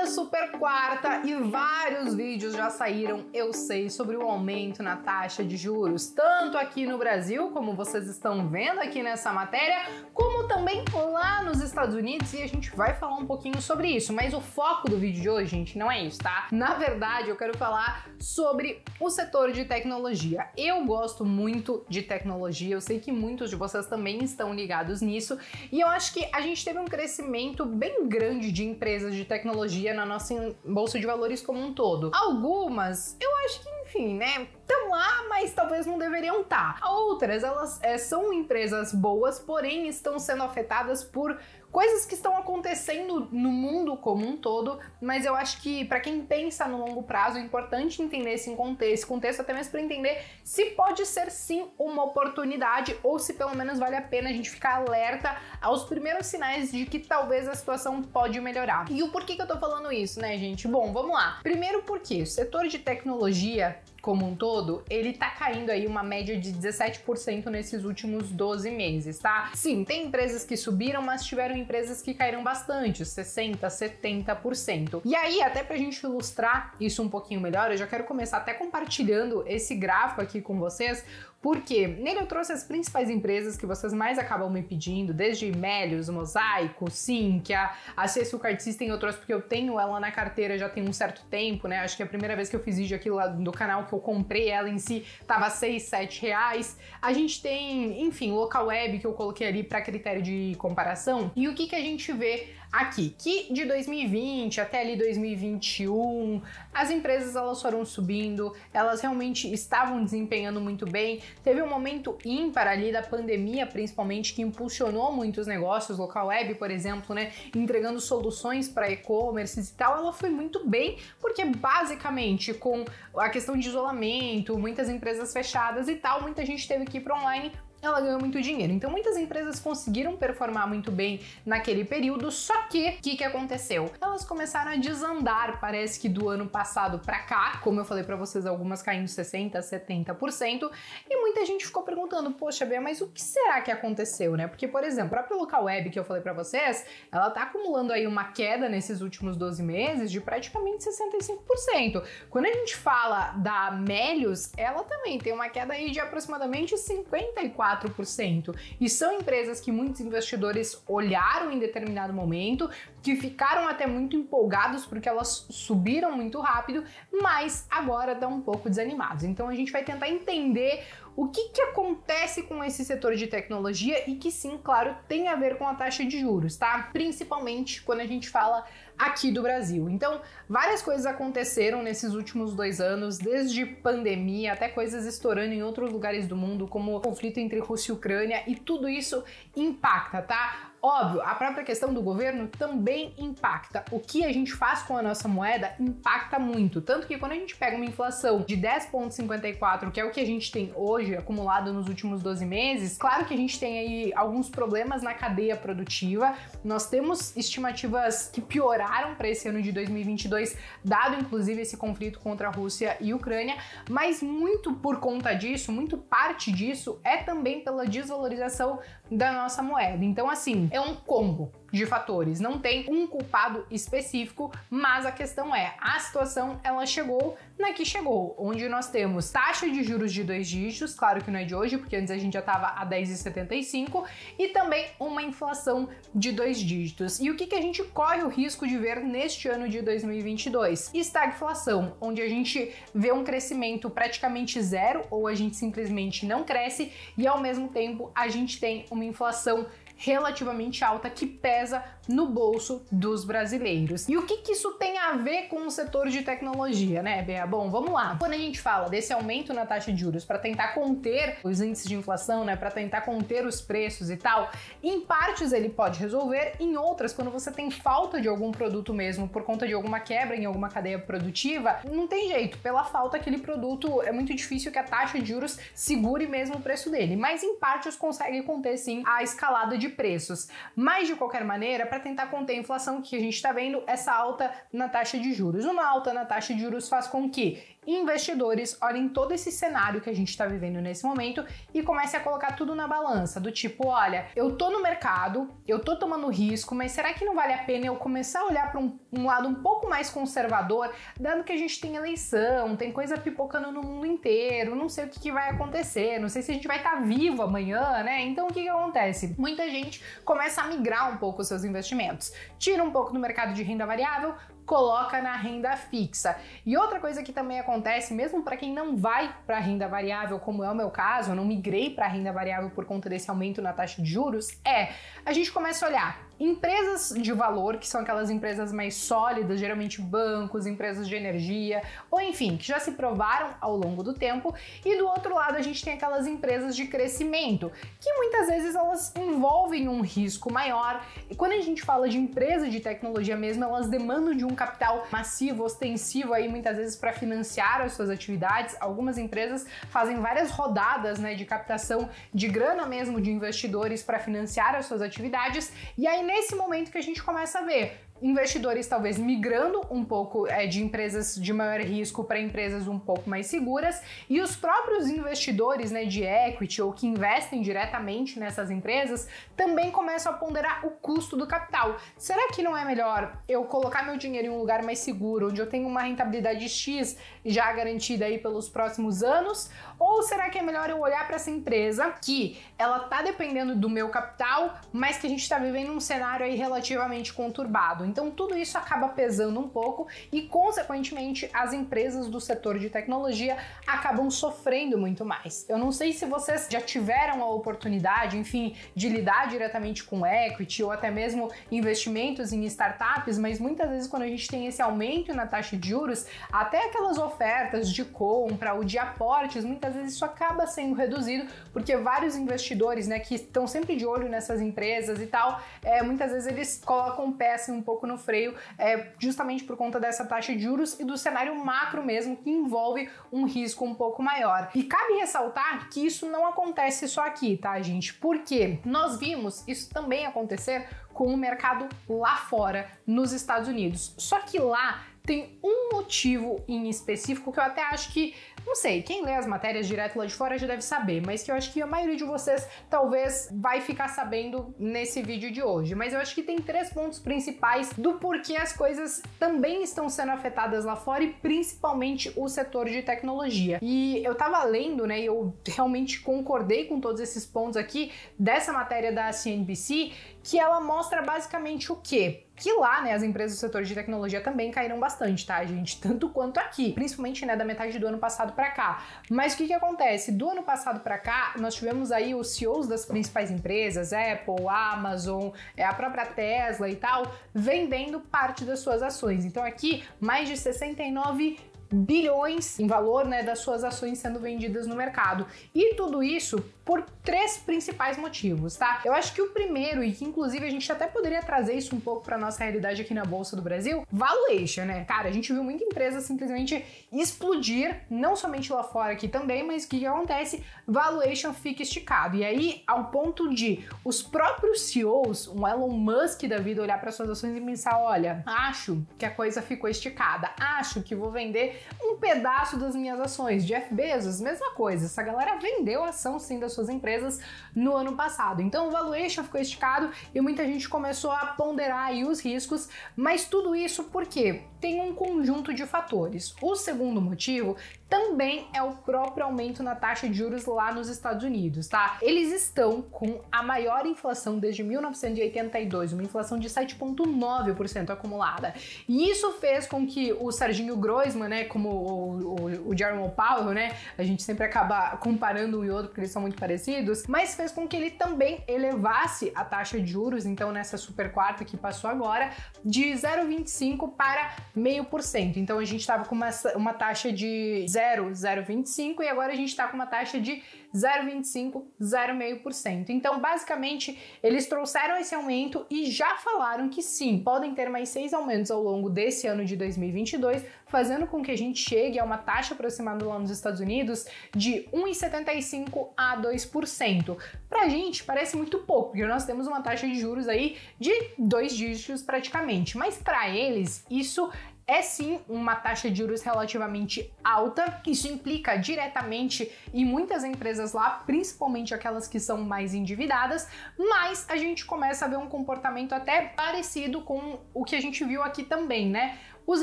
Semana super quarta e vários vídeos já saíram, eu sei, sobre o aumento na taxa de juros, tanto aqui no Brasil, como vocês estão vendo aqui nessa matéria, como também lá nos Estados Unidos, e a gente vai falar um pouquinho sobre isso. Mas o foco do vídeo de hoje, gente, não é isso, tá? Na verdade, eu quero falar sobre o setor de tecnologia. Eu gosto muito de tecnologia, eu sei que muitos de vocês também estão ligados nisso, e eu acho que a gente teve um crescimento bem grande de empresas de tecnologia na nossa bolsa de valores como um todo. Algumas, eu acho que enfim, né? Estão lá, mas talvez não deveriam estar. Tá. Outras, elas é, são empresas boas, porém estão sendo afetadas por coisas que estão acontecendo no mundo como um todo, mas eu acho que para quem pensa no longo prazo é importante entender esse contexto, esse contexto até mesmo para entender se pode ser sim uma oportunidade ou se pelo menos vale a pena a gente ficar alerta aos primeiros sinais de que talvez a situação pode melhorar. E o porquê que eu tô falando isso, né, gente? Bom, vamos lá. Primeiro porque o setor de tecnologia como um todo, ele tá caindo aí uma média de 17% nesses últimos 12 meses, tá? Sim, tem empresas que subiram, mas tiveram empresas que caíram bastante, 60, 70%. E aí, até pra gente ilustrar isso um pouquinho melhor, eu já quero começar até compartilhando esse gráfico aqui com vocês, porque nele eu trouxe as principais empresas que vocês mais acabam me pedindo, desde Melios, Mosaico, Sinqia, a CSU Card System, eu trouxe porque eu tenho ela na carteira já tem um certo tempo, né? Acho que a primeira vez que eu fiz vídeo aqui lá do canal que eu comprei ela em si tava 6, 7 reais. A gente tem, enfim, local web que eu coloquei ali para critério de comparação. E o que que a gente vê aqui, que de 2020 até ali 2021, as empresas elas foram subindo, elas realmente estavam desempenhando muito bem. Teve um momento ímpar ali da pandemia, principalmente, que impulsionou muitos negócios, local web, por exemplo, né, entregando soluções para e-commerce e tal. Ela foi muito bem, porque basicamente com a questão de isolamento, muitas empresas fechadas e tal, muita gente teve que ir para online ela ganhou muito dinheiro. Então muitas empresas conseguiram performar muito bem naquele período, só que o que, que aconteceu? Elas começaram a desandar, parece que do ano passado para cá, como eu falei para vocês, algumas caindo 60%, 70%, e muita gente ficou perguntando, poxa Bia, mas o que será que aconteceu, né? Porque, por exemplo, a própria local web que eu falei para vocês, ela tá acumulando aí uma queda nesses últimos 12 meses de praticamente 65%. Quando a gente fala da Melius, ela também tem uma queda aí de aproximadamente 54 4%. E são empresas que muitos investidores olharam em determinado momento, que ficaram até muito empolgados porque elas subiram muito rápido, mas agora estão um pouco desanimados. Então a gente vai tentar entender o que, que acontece com esse setor de tecnologia e que sim, claro, tem a ver com a taxa de juros, tá? Principalmente quando a gente fala aqui do Brasil. Então, várias coisas aconteceram nesses últimos dois anos, desde pandemia até coisas estourando em outros lugares do mundo, como o conflito entre Rússia e Ucrânia, e tudo isso impacta, tá? Óbvio, a própria questão do governo também impacta. O que a gente faz com a nossa moeda impacta muito. Tanto que quando a gente pega uma inflação de 10,54, que é o que a gente tem hoje, acumulado nos últimos 12 meses, claro que a gente tem aí alguns problemas na cadeia produtiva. Nós temos estimativas que pioraram para esse ano de 2022, dado inclusive esse conflito contra a Rússia e a Ucrânia, mas muito por conta disso, muito parte disso é também pela desvalorização da nossa moeda. Então, assim, é um combo de fatores. Não tem um culpado específico, mas a questão é, a situação ela chegou na que chegou, onde nós temos taxa de juros de dois dígitos, claro que não é de hoje, porque antes a gente já estava a 10,75, e também uma inflação de dois dígitos. E o que, que a gente corre o risco de ver neste ano de 2022? Estagflação, onde a gente vê um crescimento praticamente zero, ou a gente simplesmente não cresce, e ao mesmo tempo a gente tem uma inflação relativamente alta que pesa no bolso dos brasileiros. E o que, que isso tem a ver com o setor de tecnologia, né, Bea? Bom, vamos lá. Quando a gente fala desse aumento na taxa de juros para tentar conter os índices de inflação, né, para tentar conter os preços e tal, em partes ele pode resolver, em outras, quando você tem falta de algum produto mesmo por conta de alguma quebra em alguma cadeia produtiva, não tem jeito, pela falta aquele produto é muito difícil que a taxa de juros segure mesmo o preço dele, mas em partes consegue conter sim a escalada de preços. Mas, de qualquer maneira, para tentar conter a inflação que a gente está vendo, essa alta na taxa de juros. Uma alta na taxa de juros faz com que investidores olhem todo esse cenário que a gente está vivendo nesse momento e comecem a colocar tudo na balança, do tipo, olha, eu tô no mercado, eu tô tomando risco, mas será que não vale a pena eu começar a olhar para um um lado um pouco mais conservador, dando que a gente tem eleição, tem coisa pipocando no mundo inteiro, não sei o que, que vai acontecer, não sei se a gente vai estar tá vivo amanhã, né? Então o que, que acontece? Muita gente começa a migrar um pouco os seus investimentos, tira um pouco do mercado de renda variável, coloca na renda fixa. E outra coisa que também acontece, mesmo para quem não vai para renda variável, como é o meu caso, eu não migrei para renda variável por conta desse aumento na taxa de juros, é a gente começa a olhar Empresas de valor, que são aquelas empresas mais sólidas, geralmente bancos, empresas de energia, ou enfim, que já se provaram ao longo do tempo. E do outro lado, a gente tem aquelas empresas de crescimento, que muitas vezes elas envolvem um risco maior. E quando a gente fala de empresa de tecnologia mesmo, elas demandam de um capital massivo, ostensivo aí muitas vezes para financiar as suas atividades. Algumas empresas fazem várias rodadas, né, de captação de grana mesmo de investidores para financiar as suas atividades. E aí nesse momento que a gente começa a ver investidores talvez migrando um pouco é, de empresas de maior risco para empresas um pouco mais seguras e os próprios investidores né, de equity ou que investem diretamente nessas empresas também começam a ponderar o custo do capital. Será que não é melhor eu colocar meu dinheiro em um lugar mais seguro, onde eu tenho uma rentabilidade X já garantida aí pelos próximos anos? Ou será que é melhor eu olhar para essa empresa que ela está dependendo do meu capital, mas que a gente está vivendo um cenário aí relativamente conturbado? Então tudo isso acaba pesando um pouco e, consequentemente, as empresas do setor de tecnologia acabam sofrendo muito mais. Eu não sei se vocês já tiveram a oportunidade, enfim, de lidar diretamente com equity ou até mesmo investimentos em startups, mas muitas vezes quando a gente tem esse aumento na taxa de juros, até aquelas ofertas de compra ou de aportes, muitas vezes isso acaba sendo reduzido porque vários investidores, né, que estão sempre de olho nessas empresas e tal, é, muitas vezes eles colocam peça assim, um pouco pouco no freio, é, justamente por conta dessa taxa de juros e do cenário macro mesmo, que envolve um risco um pouco maior. E cabe ressaltar que isso não acontece só aqui, tá, gente? Porque nós vimos isso também acontecer com o mercado lá fora, nos Estados Unidos. Só que lá tem um motivo em específico que eu até acho que não sei, quem lê as matérias direto lá de fora já deve saber, mas que eu acho que a maioria de vocês talvez vai ficar sabendo nesse vídeo de hoje. Mas eu acho que tem três pontos principais do porquê as coisas também estão sendo afetadas lá fora e principalmente o setor de tecnologia. E eu tava lendo, né, e eu realmente concordei com todos esses pontos aqui dessa matéria da CNBC, que ela mostra basicamente o quê? que lá, né, as empresas do setor de tecnologia também caíram bastante, tá, gente? Tanto quanto aqui, principalmente, né, da metade do ano passado passado para cá. Mas o que, que acontece? Do ano passado para cá, nós tivemos aí os CEOs das principais empresas, Apple, Amazon, é, a própria Tesla e tal, vendendo parte das suas ações. Então aqui, mais de 69 bilhões em valor né, das suas ações sendo vendidas no mercado. E tudo isso por três principais motivos, tá? Eu acho que o primeiro, e que inclusive a gente até poderia trazer isso um pouco para nossa realidade aqui na Bolsa do Brasil, valuation, né? Cara, a gente viu muita empresa simplesmente explodir, não somente lá fora aqui também, mas o que, que acontece? Valuation fica esticado. E aí, ao ponto de os próprios CEOs, um Elon Musk da vida, olhar para suas ações e pensar: olha, acho que a coisa ficou esticada, acho que vou vender um pedaço das minhas ações. Jeff Bezos, mesma coisa. Essa galera vendeu ação sim das suas empresas no ano passado. Então o valuation ficou esticado e muita gente começou a ponderar aí os riscos, mas tudo isso por quê? tem um conjunto de fatores. O segundo motivo também é o próprio aumento na taxa de juros lá nos Estados Unidos, tá? Eles estão com a maior inflação desde 1982, uma inflação de 7,9% acumulada. E isso fez com que o Serginho Groisman, né, como o, o, o Jerome Powell, né, a gente sempre acaba comparando um e outro porque eles são muito parecidos, mas fez com que ele também elevasse a taxa de juros, então nessa super quarta que passou agora, de 0,25 para meio por cento. Então a gente estava com uma, uma taxa de 0,025 e agora a gente está com uma taxa de 0,25, 0,5%. Então, basicamente, eles trouxeram esse aumento e já falaram que sim, podem ter mais seis aumentos ao longo desse ano de 2022, fazendo com que a gente chegue a uma taxa aproximada lá nos Estados Unidos de 1,75 a 2%. Pra gente parece muito pouco, porque nós temos uma taxa de juros aí de dois dígitos praticamente, mas para eles isso é sim uma taxa de juros relativamente alta. Isso implica diretamente em muitas empresas lá, principalmente aquelas que são mais endividadas, mas a gente começa a ver um comportamento até parecido com o que a gente viu aqui também, né? os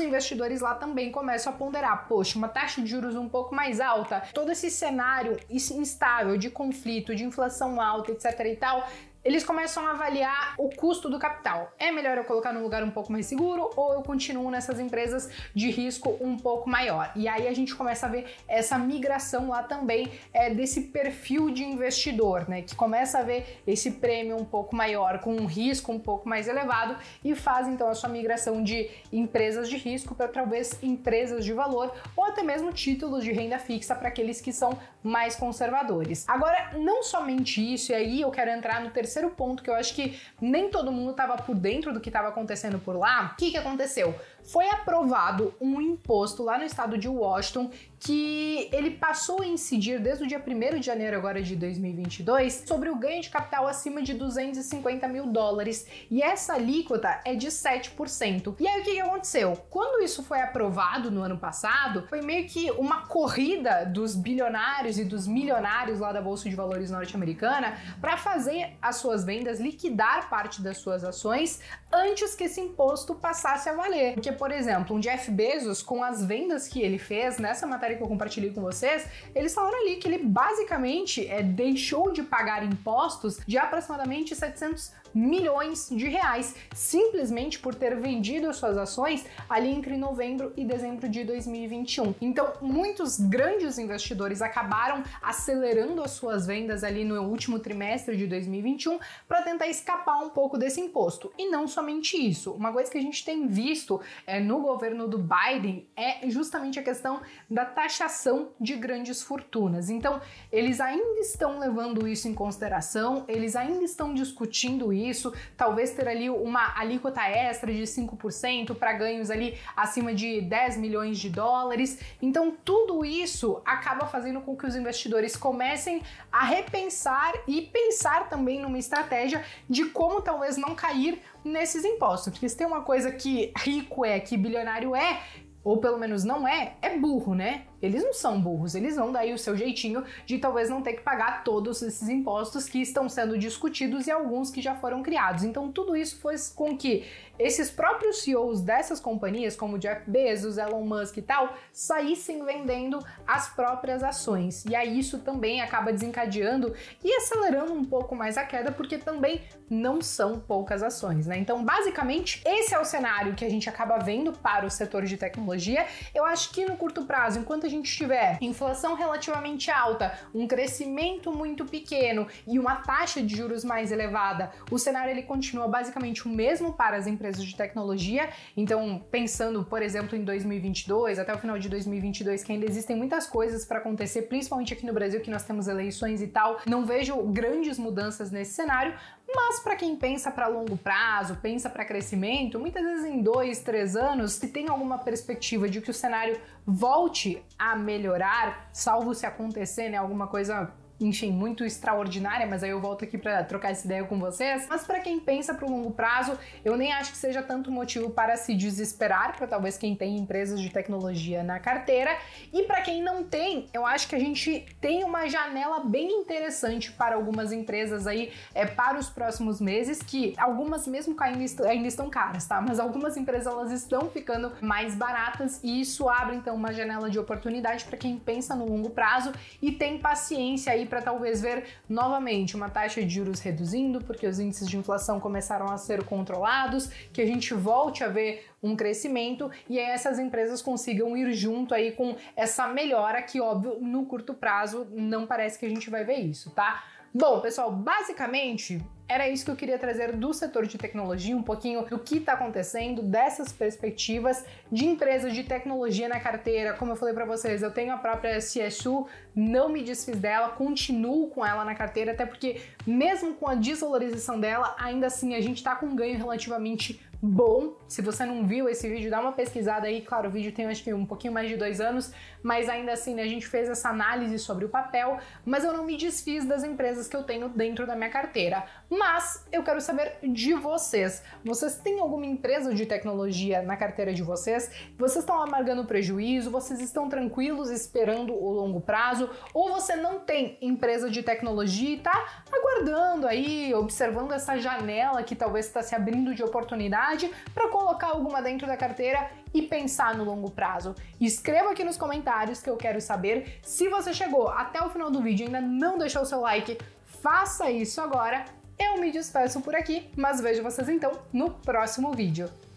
investidores lá também começam a ponderar: poxa, uma taxa de juros um pouco mais alta, todo esse cenário instável de conflito, de inflação alta, etc. e tal, eles começam a avaliar o custo do capital. É melhor eu colocar num lugar um pouco mais seguro ou eu continuo nessas empresas de risco um pouco maior? E aí a gente começa a ver essa migração lá também é, desse perfil de investidor, né? Que começa a ver esse prêmio um pouco maior, com um risco um pouco mais elevado e faz então a sua migração de empresas de risco para talvez empresas de valor ou até mesmo títulos de renda fixa para aqueles que são mais conservadores. Agora, não somente isso, e aí eu quero entrar no terceiro terceiro ponto que eu acho que nem todo mundo estava por dentro do que estava acontecendo por lá. O que, que aconteceu? foi aprovado um imposto lá no estado de Washington que ele passou a incidir desde o dia 1 de janeiro agora de 2022 sobre o ganho de capital acima de 250 mil dólares e essa alíquota é de 7%. E aí o que aconteceu? Quando isso foi aprovado no ano passado, foi meio que uma corrida dos bilionários e dos milionários lá da Bolsa de Valores norte-americana para fazer as suas vendas, liquidar parte das suas ações antes que esse imposto passasse a valer. Porque por exemplo, um Jeff Bezos, com as vendas que ele fez, nessa matéria que eu compartilhei com vocês, eles falaram ali que ele basicamente é, deixou de pagar impostos de aproximadamente 700 milhões de reais simplesmente por ter vendido suas ações ali entre novembro e dezembro de 2021. Então, muitos grandes investidores acabaram acelerando as suas vendas ali no último trimestre de 2021 para tentar escapar um pouco desse imposto. E não somente isso, uma coisa que a gente tem visto é, no governo do Biden é justamente a questão da taxação de grandes fortunas. Então, eles ainda estão levando isso em consideração, eles ainda estão discutindo isso isso, talvez ter ali uma alíquota extra de 5% para ganhos ali acima de 10 milhões de dólares. Então, tudo isso acaba fazendo com que os investidores comecem a repensar e pensar também numa estratégia de como talvez não cair nesses impostos. Porque se tem uma coisa que rico é, que bilionário é, ou pelo menos não é, é burro, né? Eles não são burros, eles vão dar aí o seu jeitinho de talvez não ter que pagar todos esses impostos que estão sendo discutidos e alguns que já foram criados. Então tudo isso fez com que esses próprios CEOs dessas companhias, como Jeff Bezos, Elon Musk e tal, saíssem vendendo as próprias ações. E aí isso também acaba desencadeando e acelerando um pouco mais a queda, porque também não são poucas ações, né? Então, basicamente, esse é o cenário que a gente acaba vendo para o setor de tecnologia. Eu acho que no curto prazo, enquanto a gente tiver inflação relativamente alta, um crescimento muito pequeno e uma taxa de juros mais elevada, o cenário ele continua basicamente o mesmo para as empresas de tecnologia. Então, pensando, por exemplo, em 2022, até o final de 2022, que ainda existem muitas coisas para acontecer, principalmente aqui no Brasil, que nós temos eleições e tal, não vejo grandes mudanças nesse cenário, mas para quem pensa para longo prazo, pensa para crescimento, muitas vezes em dois, três anos, se tem alguma perspectiva de que o cenário volte a melhorar, salvo se acontecer né, alguma coisa enfim, muito extraordinária, mas aí eu volto aqui para trocar essa ideia com vocês. Mas para quem pensa para o longo prazo, eu nem acho que seja tanto motivo para se desesperar, para talvez quem tem empresas de tecnologia na carteira. E para quem não tem, eu acho que a gente tem uma janela bem interessante para algumas empresas aí é, para os próximos meses, que algumas mesmo caindo est ainda estão caras, tá? Mas algumas empresas elas estão ficando mais baratas e isso abre então uma janela de oportunidade para quem pensa no longo prazo e tem paciência aí para talvez ver novamente uma taxa de juros reduzindo, porque os índices de inflação começaram a ser controlados, que a gente volte a ver um crescimento e aí essas empresas consigam ir junto aí com essa melhora que, óbvio, no curto prazo não parece que a gente vai ver isso, tá? Bom, pessoal, basicamente era isso que eu queria trazer do setor de tecnologia, um pouquinho do que está acontecendo, dessas perspectivas de empresas de tecnologia na carteira. Como eu falei para vocês, eu tenho a própria CSU, não me desfiz dela, continuo com ela na carteira, até porque mesmo com a desvalorização dela, ainda assim a gente está com um ganho relativamente bom. Se você não viu esse vídeo, dá uma pesquisada aí. Claro, o vídeo tem acho que um pouquinho mais de dois anos, mas ainda assim, né, a gente fez essa análise sobre o papel, mas eu não me desfiz das empresas que eu tenho dentro da minha carteira. Mas eu quero saber de vocês. Vocês têm alguma empresa de tecnologia na carteira de vocês? Vocês estão amargando prejuízo? Vocês estão tranquilos esperando o longo prazo? Ou você não tem empresa de tecnologia e tá aguardando aí, observando essa janela que talvez está se abrindo de oportunidade? para colocar alguma dentro da carteira e pensar no longo prazo? Escreva aqui nos comentários que eu quero saber. Se você chegou até o final do vídeo e ainda não deixou seu like, faça isso agora. Eu me despeço por aqui, mas vejo vocês então no próximo vídeo.